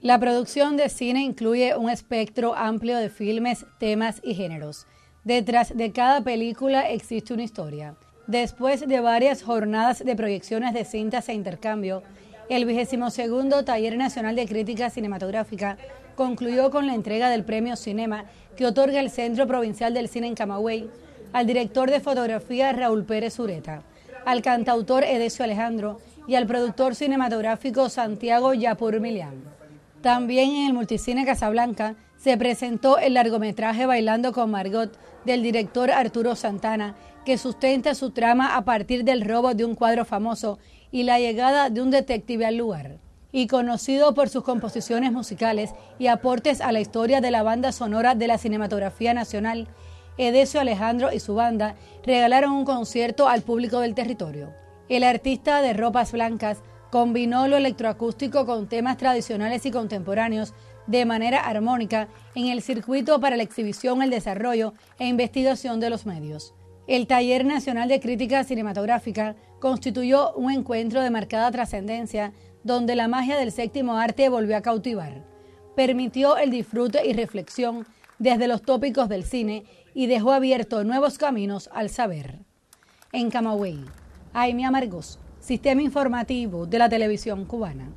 La producción de cine incluye un espectro amplio de filmes, temas y géneros. Detrás de cada película existe una historia. Después de varias jornadas de proyecciones de cintas e intercambio, el 22 Taller Nacional de Crítica Cinematográfica concluyó con la entrega del Premio Cinema que otorga el Centro Provincial del Cine en Camagüey al director de fotografía Raúl Pérez Ureta, al cantautor Edesio Alejandro y al productor cinematográfico Santiago Yapur Milián. También en el Multicine Casablanca se presentó el largometraje Bailando con Margot del director Arturo Santana, que sustenta su trama a partir del robo de un cuadro famoso y la llegada de un detective al lugar. Y conocido por sus composiciones musicales y aportes a la historia de la banda sonora de la cinematografía nacional, Edesio Alejandro y su banda regalaron un concierto al público del territorio. El artista de ropas blancas Combinó lo electroacústico con temas tradicionales y contemporáneos de manera armónica en el circuito para la exhibición, el desarrollo e investigación de los medios. El Taller Nacional de Crítica Cinematográfica constituyó un encuentro de marcada trascendencia donde la magia del séptimo arte volvió a cautivar. Permitió el disfrute y reflexión desde los tópicos del cine y dejó abiertos nuevos caminos al saber. En Camagüey, mi Amargos. Sistema Informativo de la Televisión Cubana.